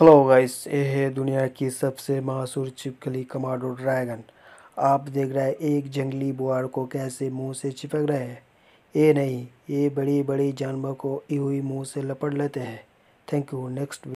hello guys ये है दुनिया की सबसे मशहूर चिपकली कमाडो ड्रैगन आप देख रहे हैं एक जंगली बुआर को कैसे मुंह से चिपक रहे हैं ये नहीं ये बड़ी बड़ी जानवर को यूं ही मुंह से लपट लेते हैं थैंक यू नेक्स्ट